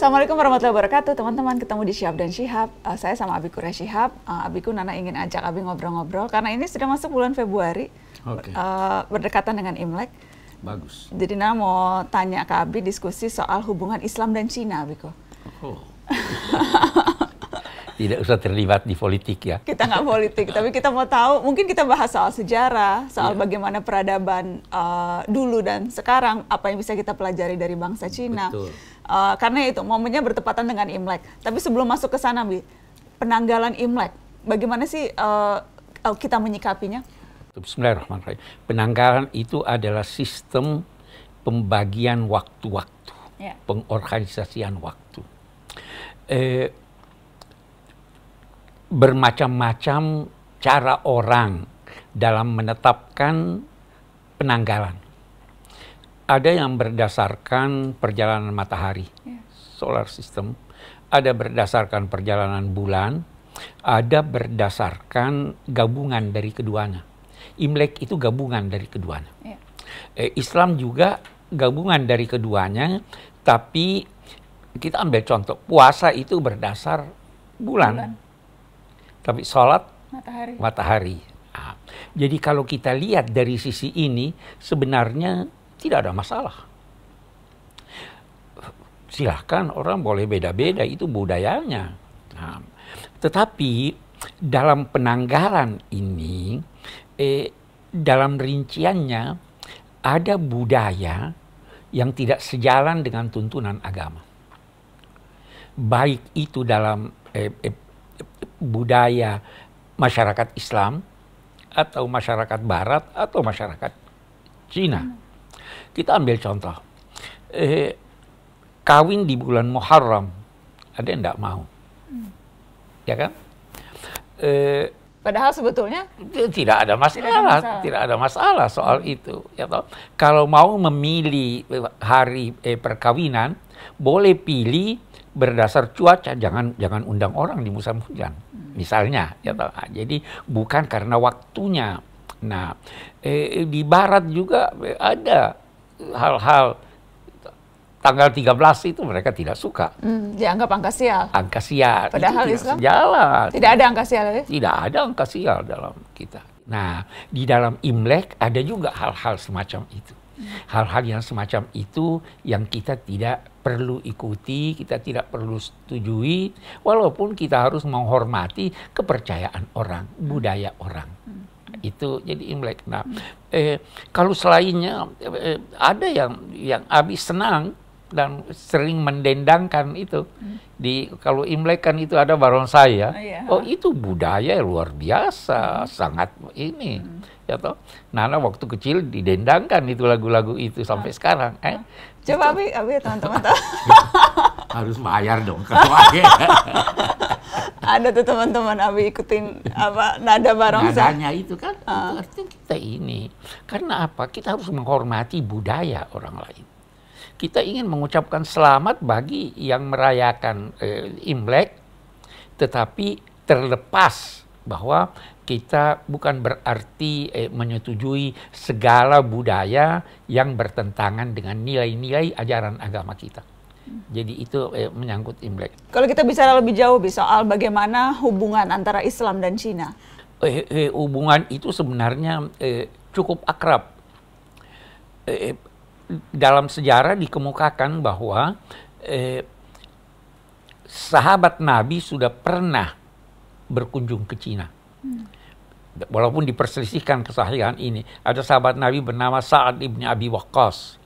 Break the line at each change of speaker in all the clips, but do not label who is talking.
Assalamualaikum warahmatullahi wabarakatuh teman-teman ketemu di Syihab dan Syihab uh, saya sama Abiku Syihab uh, Abiku Nana ingin ajak Abi ngobrol-ngobrol karena ini sudah masuk bulan Februari okay. uh, eh, berdekatan dengan Imlek
bagus jadi
Nana mau tanya ke Abi diskusi soal hubungan Islam dan Cina Abiku oh.
tidak usah terlibat di politik ya. Kita
nggak politik, tapi kita mau tahu, mungkin kita bahas soal sejarah, soal yeah. bagaimana peradaban uh, dulu dan sekarang, apa yang bisa kita pelajari dari bangsa Cina. Betul. Eh, karena itu momennya bertepatan dengan Imlek. Tapi sebelum masuk ke sana, Bi, penanggalan Imlek, bagaimana sih uh, kita menyikapinya?
Bismillahirrahmanirrahim. Penanggalan itu adalah sistem pembagian waktu-waktu, yeah. pengorganisasian waktu. Eh, bermacam-macam cara orang dalam menetapkan penanggalan ada yang berdasarkan perjalanan matahari, yeah. solar system. Ada berdasarkan perjalanan bulan. Ada berdasarkan gabungan dari keduanya. Imlek itu gabungan dari keduanya. Yeah. Eh, Islam juga gabungan dari keduanya, tapi kita ambil contoh puasa itu berdasar bulan, bulan. tapi sholat matahari. matahari. Nah, jadi kalau kita lihat dari sisi ini, sebenarnya tidak ada masalah. Silahkan orang boleh beda-beda, itu budayanya. Nah, tetapi dalam penanggalan ini, eh, dalam rinciannya ada budaya yang tidak sejalan dengan tuntunan agama. Baik itu dalam eh, eh, budaya masyarakat Islam atau masyarakat Barat atau masyarakat Cina. Hmm. Kita ambil contoh. Eh, kawin di bulan Muharram, ada yang tidak mau. Hmm. Ya kan? Eh,
Padahal sebetulnya
tidak ada masalah, tidak ada masalah, tidak ada masalah soal itu. Ya toh? Kalau mau memilih eh, hari eh, perkawinan, boleh pilih berdasar cuaca, jangan jangan undang orang di musim hujan, misalnya. Ya toh? Nah, jadi bukan karena waktunya, Nah, eh, eh, di barat juga ada hal-hal tanggal 13 itu mereka tidak suka.
Hmm, dianggap angka sial.
Angka sial. Padahal itu Islam sejalan. Tidak ada
angka sial ya? Tidak
ada angka sial dalam kita. Nah, di dalam Imlek ada juga hal-hal semacam itu. Hal-hal yang semacam itu yang kita tidak perlu ikuti, kita tidak perlu setujui, walaupun kita harus menghormati kepercayaan orang, budaya orang. Hmm itu jadi Imlek. Nah, eh, kalau selainnya eh, ada yang yang abis senang dan sering mendendangkan itu hmm. di kalau Imlek kan itu ada barongsai saya. Oh, iya. oh itu budaya luar biasa, hmm. sangat ini. Hmm. Ya toh. Nana waktu kecil didendangkan itu lagu-lagu itu sampai hmm. sekarang eh. Ah.
Coba Abi, Abi teman-teman
Harus bayar dong kalau
ada tuh teman-teman Abi ikutin apa nada barongsai. Nadanya itu kan uh. artinya
kita ini. Karena apa? Kita harus menghormati budaya orang lain. Kita ingin mengucapkan selamat bagi yang merayakan uh, Imlek tetapi terlepas bahwa kita bukan berarti eh, menyetujui segala budaya yang bertentangan dengan nilai-nilai ajaran agama kita. Jadi itu eh, menyangkut Imlek.
Kalau kita bicara lebih jauh soal bagaimana hubungan antara Islam dan Cina.
Eh, eh, hubungan itu sebenarnya eh, cukup akrab. Eh, dalam sejarah dikemukakan bahwa eh, sahabat Nabi sudah pernah berkunjung ke Cina. Hmm. Walaupun diperselisihkan kesahihan ini, ada sahabat Nabi bernama Sa'ad ibn Abi Waqqas.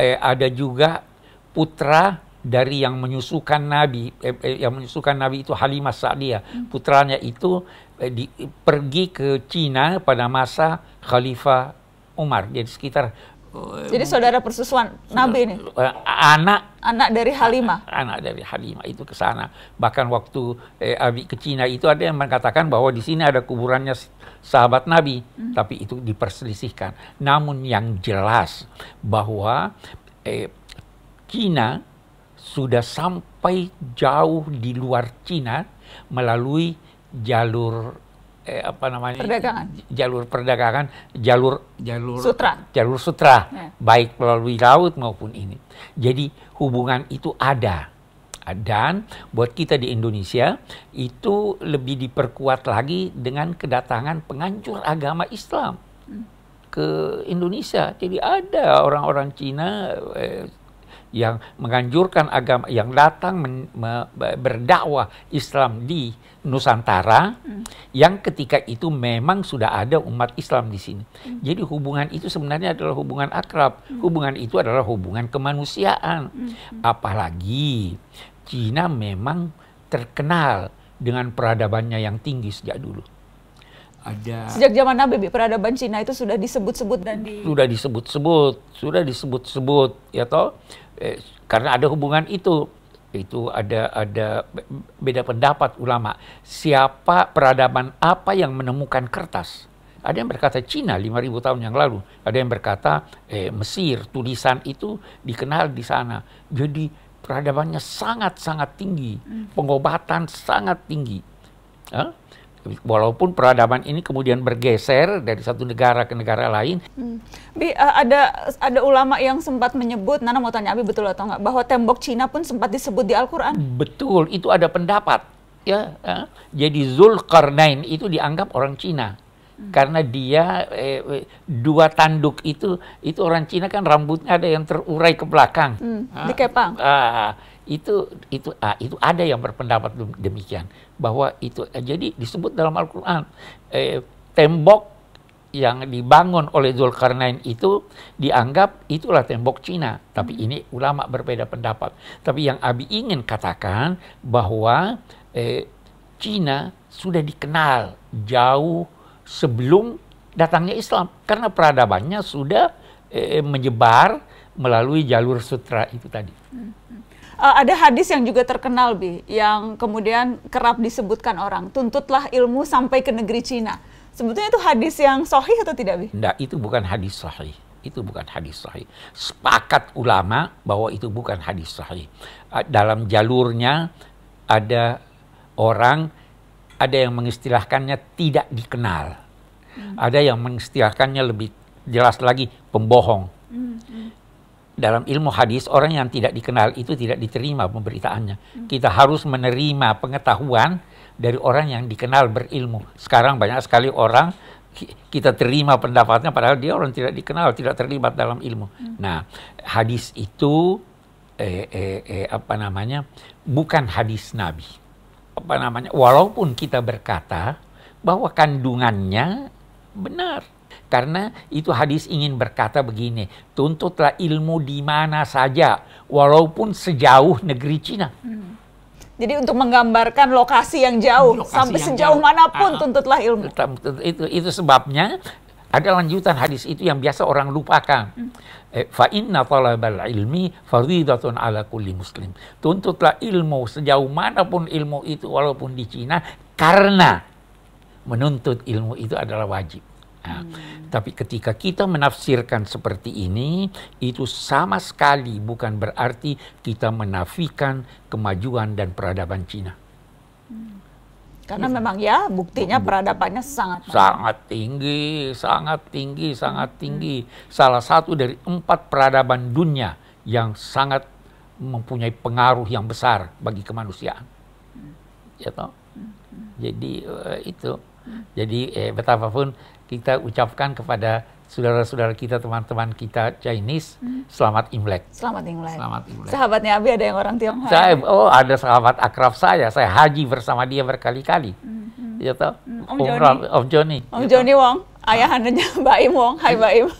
Eh, ada juga putra dari yang menyusukan Nabi, eh, eh, yang menyusukan Nabi itu Halimah Sa'diyah. Hmm. Putranya itu eh, di, pergi ke Cina pada masa Khalifah Umar. Jadi sekitar eh, jadi
saudara persusuan Nabi ini.
Eh, anak
anak dari Halimah.
Anak dari Halimah itu ke sana. Bahkan waktu eh, Abi ke Cina itu ada yang mengatakan bahwa di sini ada kuburannya sahabat Nabi, hmm. tapi itu diperselisihkan. Namun yang jelas bahwa eh, Cina sudah sampai jauh di luar Cina melalui jalur eh, apa namanya perdagangan jalur perdagangan jalur jalur sutra jalur sutra yeah. baik melalui laut maupun ini jadi hubungan itu ada dan buat kita di Indonesia itu lebih diperkuat lagi dengan kedatangan pengancur agama Islam hmm. ke Indonesia jadi ada orang-orang Cina eh, yang menganjurkan agama yang datang men, me, berdakwah Islam di Nusantara hmm. yang ketika itu memang sudah ada umat Islam di sini. Hmm. Jadi hubungan itu sebenarnya adalah hubungan akrab. Hmm. Hubungan itu adalah hubungan kemanusiaan. Hmm. hmm. Apalagi Cina memang terkenal dengan peradabannya yang tinggi sejak dulu ada sejak
zaman Nabi peradaban Cina itu sudah disebut-sebut dan di...
sudah disebut-sebut sudah disebut-sebut ya toh eh, karena ada hubungan itu itu ada ada beda pendapat ulama siapa peradaban apa yang menemukan kertas ada yang berkata Cina 5000 tahun yang lalu ada yang berkata eh, Mesir tulisan itu dikenal di sana jadi peradabannya sangat sangat tinggi hmm. pengobatan sangat tinggi huh? Walaupun peradaban ini kemudian bergeser dari satu negara ke negara lain. Hmm.
Bi, eh, ada ada ulama yang sempat menyebut, Nana mau tanya Abi betul atau enggak, bahwa tembok Cina pun sempat disebut di Al-Quran.
Betul,
itu ada pendapat. ya.
ya. jadi Zulkarnain itu dianggap orang Cina. Hmm. Karena dia eh, eh, dua tanduk itu, itu orang Cina kan rambutnya ada yang terurai ke belakang. Hmm, di ah, dikepang. Ah, itu itu ah, itu ada yang berpendapat demikian bahwa itu eh, jadi disebut dalam Al-Qur'an eh, tembok yang dibangun oleh Zulkarnain itu dianggap itulah tembok Cina. Tapi ini ulama berbeda pendapat. Tapi yang Abi ingin katakan bahwa eh, Cina sudah dikenal jauh sebelum datangnya Islam karena peradabannya sudah eh, menyebar melalui jalur sutra itu tadi.
Uh, ada hadis yang juga terkenal bi, yang kemudian kerap disebutkan orang, tuntutlah ilmu sampai ke negeri Cina. Sebetulnya itu hadis yang sahih atau tidak bi?
Tidak, itu bukan hadis sahih. Itu bukan hadis sahih. Sepakat ulama bahwa itu bukan hadis sahih. Eh, dalam jalurnya ada orang, ada yang mengistilahkannya tidak dikenal. Hmm. Ada yang mengistilahkannya lebih jelas lagi pembohong. Hmm. hmm dalam ilmu hadis orang yang tidak dikenal itu tidak diterima pemberitaannya. Hmm. Kita harus menerima pengetahuan dari orang yang dikenal berilmu. Sekarang banyak sekali orang kita terima pendapatnya padahal dia orang tidak dikenal, tidak terlibat dalam ilmu. Hmm. Nah, hadis itu eh, eh, eh, apa namanya? bukan hadis Nabi. Apa namanya? Walaupun kita berkata bahwa kandungannya benar karena itu hadis ingin berkata begini, tuntutlah ilmu di mana saja, walaupun sejauh negeri Cina.
Hmm. Jadi untuk menggambarkan lokasi yang jauh, lokasi sampai yang sejauh jauh.
manapun ah, ah. tuntutlah ilmu. Itu, itu sebabnya ada lanjutan hadis itu yang biasa orang lupakan. fa'inna hmm. eh, Fa inna talabal ilmi faridatun ala kulli muslim. Tuntutlah ilmu sejauh manapun ilmu itu walaupun di Cina karena menuntut ilmu itu adalah wajib. Nah, hmm. Tapi ketika kita menafsirkan seperti ini, itu sama sekali bukan berarti kita menafikan kemajuan dan peradaban Cina. Hmm.
Iya. Karena ya. memang ya buktinya Buk peradabannya sangat
sangat tinggi, sangat tinggi, sangat hmm. tinggi. Salah satu dari empat peradaban dunia yang sangat mempunyai pengaruh yang besar bagi kemanusiaan. Hmm. Ya toh. Hmm. hmm. Jadi uh, itu. Hmm. Jadi eh, betapapun kita ucapkan kepada saudara-saudara kita, teman-teman kita Chinese, hmm. selamat Imlek. Selamat
Imlek. Selamat Imlek. Sahabatnya Abi ada yang orang Tionghoa. Saya,
oh ada sahabat akrab saya, saya haji bersama dia berkali-kali.
Hmm.
Ya Om, Om Joni. Om Joni. Om
Joni Wong ayahandanya Mbak Im Wong, hai Mbak Im.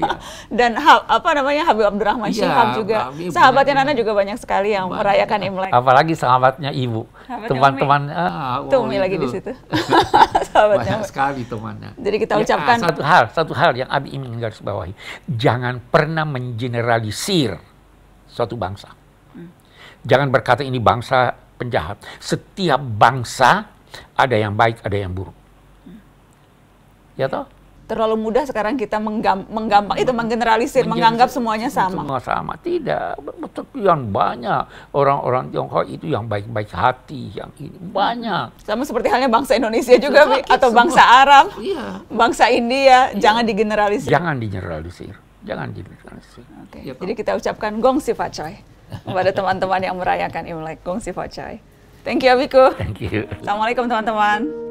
Iya. Dan hal, apa namanya Habib Abdurrahman iya, Syihab juga. Sahabatnya Nana juga banyak sekali yang banyak. merayakan Imlek.
Apalagi sahabatnya Ibu. Teman-teman eh. ah, oh, Tumi itu. lagi di situ.
sahabatnya. Banyak
sekali temannya. Jadi kita ya, ucapkan satu hal, satu hal yang Abi ingin garis bawahi. Jangan pernah mengeneralisir suatu bangsa. Hmm. Jangan berkata ini bangsa penjahat. Setiap bangsa ada yang baik, ada yang buruk ya toh
terlalu mudah sekarang kita menggam, menggampang itu menggeneralisir menganggap semuanya sama
semua sama tidak banyak orang-orang tiongkok itu yang baik-baik hati yang ini
banyak sama seperti halnya bangsa Indonesia juga atau semua. bangsa Arab iya. bangsa India iya. jangan digeneralisir jangan
digeneralisir jangan digeneralisir okay. ya, jadi
kita ucapkan gong si facai kepada teman-teman yang merayakan Imlek gong si facai thank you Abiku thank you assalamualaikum teman-teman